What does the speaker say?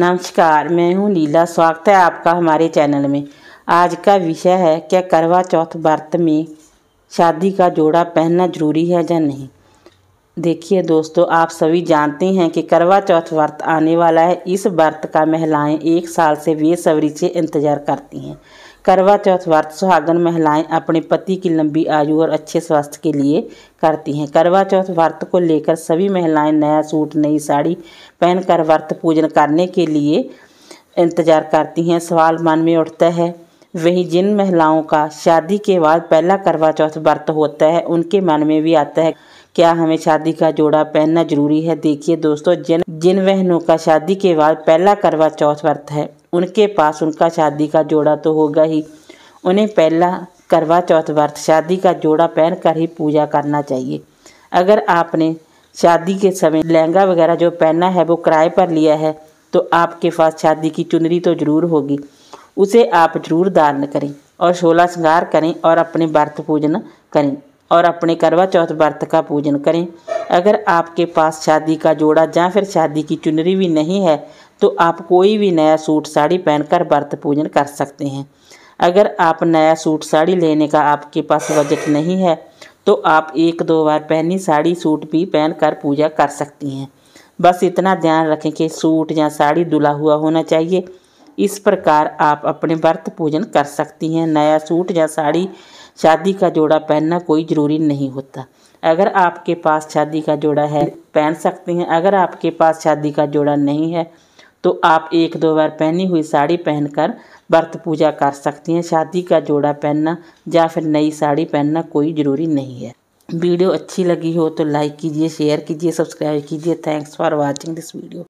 नमस्कार मैं हूं लीला स्वागत है आपका हमारे चैनल में आज का विषय है क्या करवा चौथ व्रत में शादी का जोड़ा पहनना जरूरी है या नहीं देखिए दोस्तों आप सभी जानते हैं कि करवा चौथ व्रत आने वाला है इस व्रत का महिलाएं एक साल से बेसब्री से इंतज़ार करती हैं करवा चौथ व्रत सुहागन महिलाएं अपने पति की लंबी आयु और अच्छे स्वास्थ्य के लिए करती हैं करवा चौथ व्रत को लेकर सभी महिलाएं नया सूट नई साड़ी पहनकर व्रत पूजन करने के लिए इंतज़ार करती हैं सवाल मन में उठता है वहीं जिन महिलाओं का शादी के बाद पहला करवा चौथ व्रत होता है उनके मन में भी आता है क्या हमें शादी का जोड़ा पहनना जरूरी है देखिए दोस्तों जिन जिन बहनों का शादी के बाद पहला करवा चौथ व्रत है उनके पास उनका शादी का जोड़ा तो होगा ही उन्हें पहला करवा चौथ व्रत शादी का जोड़ा पहन कर ही पूजा करना चाहिए अगर आपने शादी के समय लहंगा वगैरह जो पहना है वो किराए पर लिया है तो आपके पास शादी की चुनरी तो ज़रूर होगी उसे आप जरूर दान करें और शोला श्रृंगार करें और अपने व्रत पूजन करें और अपने करवा चौथ व्रत का पूजन करें अगर आपके पास शादी का जोड़ा या फिर शादी की चुनरी भी नहीं है तो आप कोई भी नया सूट साड़ी पहनकर व्रत पूजन कर सकते हैं अगर आप नया सूट साड़ी लेने का आपके पास बजट नहीं है तो आप एक दो बार पहनी साड़ी सूट भी पहनकर पूजा कर सकती हैं बस इतना ध्यान रखें कि सूट या साड़ी दुला हुआ होना चाहिए इस प्रकार आप अपने व्रत पूजन कर सकती हैं नया सूट या साड़ी शादी का जोड़ा पहनना कोई ज़रूरी नहीं होता अगर आपके पास शादी का जोड़ा है पहन सकते हैं अगर आपके पास शादी का जोड़ा नहीं है तो आप एक दो बार पहनी हुई साड़ी पहनकर व्रत पूजा कर सकती हैं शादी का जोड़ा पहनना या फिर नई साड़ी पहनना कोई ज़रूरी नहीं है वीडियो अच्छी लगी हो तो लाइक कीजिए शेयर कीजिए सब्सक्राइब कीजिए thanks for watching this video